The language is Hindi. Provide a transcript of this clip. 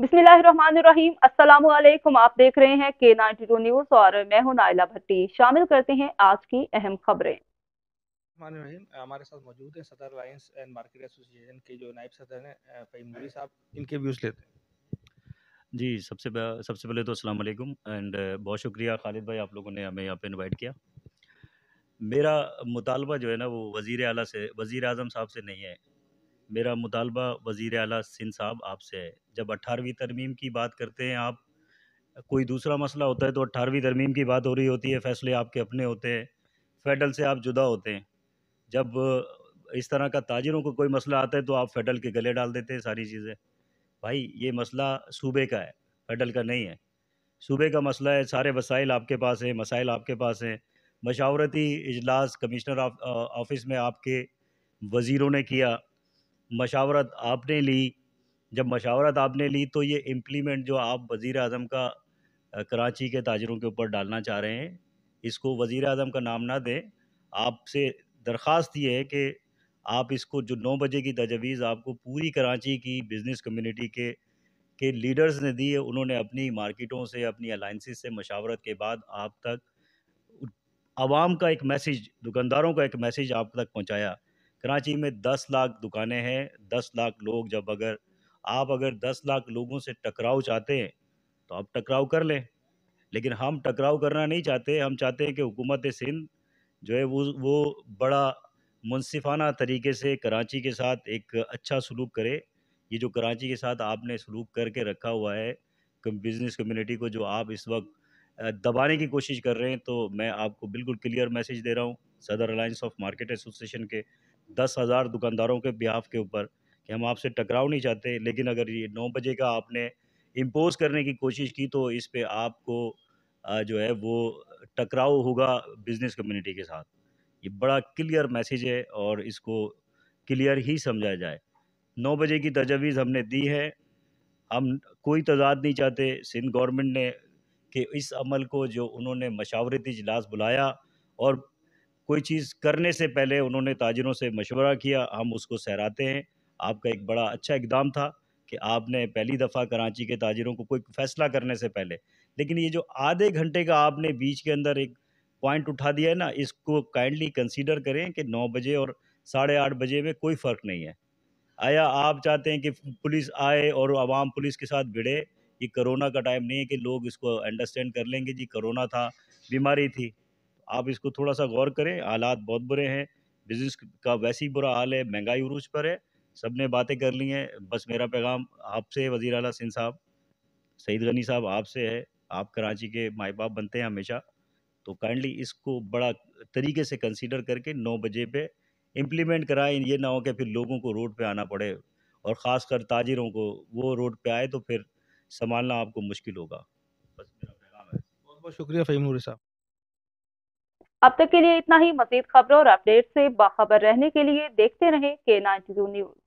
बिस्मिल्लाहिर्रहमानिर्रहीम अस्सलाम वालेकुम आप देख रहे हैं के नाइनटी टू न्यूज और मैं हूं नाइला भट्टी शामिल करते हैं आज की अहम खबरें हमारे साथ मौजूद हैं सदर अलायंस एंड मार्केट एसोसिएशन के जो नायब सदर हैं फहीम नूरी साहब इनके व्यूज लेते हैं जी सबसे सबसे पहले तो अस्सलाम वालेकुम एंड बहुत शुक्रिया खालिद भाई आप लोगों ने हमें यहाँ पे इनवाइट किया मेरा मुतालबा जो है ना वो वज़ी अली से वज़ी अजम साहब से नहीं है मेरा मुतालबा वज़ी अला सिंध साहब आपसे है जब अठारहवीं तरमीम की बात करते हैं आप कोई दूसरा मसला होता है तो अट्ठारहवीं तरमीम की बात हो रही होती है फ़ैसले आपके अपने होते हैं फेडरल से आप जुदा होते हैं जब इस तरह का ताजरों को कोई मसला आता है तो आप फेडरल के गले डाल देते हैं सारी चीज़ें भाई ये मसला सूबे का है फेडरल का नहीं है सूबे का मसला है सारे वसाइल आपके पास हैं मसाइल आपके पास हैं मशावरती इजलास कमिश्नर ऑफिस आफ, में आपके वज़ीरों ने किया मशावरत आपने ली जब मशावरत आपने ली तो ये इम्प्लीमेंट जो आप वज़ी अजम का कराची के ताजरों के ऊपर डालना चाह रहे हैं इसको वज़ी अजम का नाम ना दें आपसे दरख्वास्त ये है कि आप इसको जो नौ बजे की तजवीज़ आपको पूरी कराची की बिज़नेस कम्यूनिटी के के लीडर्स ने दी है उन्होंने अपनी मार्केटों से अपनी अलाइंसिस से मशावरत के बाद आप तक आवाम का एक मैसेज दुकानदारों का एक मैसेज आप तक पहुँचाया कराची में दस लाख दुकानें हैं दस लाख लोग जब अगर आप अगर दस लाख लोगों से टकराव चाहते हैं तो आप टकराव कर लें लेकिन हम टकराव करना नहीं चाहते हम चाहते हैं कि हुकूमत सिंध जो है वो वो बड़ा मुनसिफाना तरीके से कराची के साथ एक अच्छा सलूक करे ये जो कराची के साथ आपने सलूक करके रखा हुआ है बिज़नेस कम्युनिटी को जो आप इस वक्त दबाने की कोशिश कर रहे हैं तो मैं आपको बिल्कुल क्लियर मैसेज दे रहा हूँ सदर अलाइंस ऑफ मार्केट एसोसिएशन के दस हज़ार दुकानदारों के बिहाफ के ऊपर कि हम आपसे टकराव नहीं चाहते लेकिन अगर ये नौ बजे का आपने इम्पोज़ करने की कोशिश की तो इस पर आपको जो है वो टकराव होगा बिज़नेस कम्युनिटी के साथ ये बड़ा क्लियर मैसेज है और इसको क्लियर ही समझा जाए नौ बजे की तजावीज़ हमने दी है हम कोई तजाद नहीं चाहते सिंध गवर्नमेंट ने कि इस अमल को जो उन्होंने मशावरती इजलास बुलाया और कोई चीज़ करने से पहले उन्होंने ताजरों से मशवरा किया हम उसको सहराते हैं आपका एक बड़ा अच्छा इकदाम था कि आपने पहली दफ़ा कराची के ताजरों को कोई फैसला करने से पहले लेकिन ये जो आधे घंटे का आपने बीच के अंदर एक पॉइंट उठा दिया है ना इसको काइंडली कंसीडर करें कि नौ बजे और साढ़े आठ बजे में कोई फ़र्क नहीं है आया आप चाहते हैं कि पुलिस आए और आवाम पुलिस के साथ भिड़े ये कोरोना का टाइम नहीं है कि लोग इसको अंडरस्टैंड कर लेंगे जी कोरोना था बीमारी थी आप इसको थोड़ा सा गौर करें हालात बहुत बुरे हैं बिजनेस का वैसे ही बुरा हाल है महंगाई उरूज पर है सब ने बातें कर ली हैं बस मेरा पैगाम आपसे वज़ी अला सिंह साहब सईद गनी साहब आपसे है आप कराची के माए बाप बनते हैं हमेशा तो काइंडली इसको बड़ा तरीके से कंसीडर करके नौ बजे पे इम्प्लीमेंट कराएं ये ना हो कि फिर लोगों को रोड पे आना पड़े और ख़ास कर ताजिरों को वो रोड पे आए तो फिर संभालना आपको मुश्किल होगा बस मेरा पैगाम है बहुत बहुत शुक्रिया फ़हीम साहब अब तक के लिए इतना ही मजीद खबरों और अपडेट से बाखबर रहने के लिए देखते रहें के नाइन न्यूज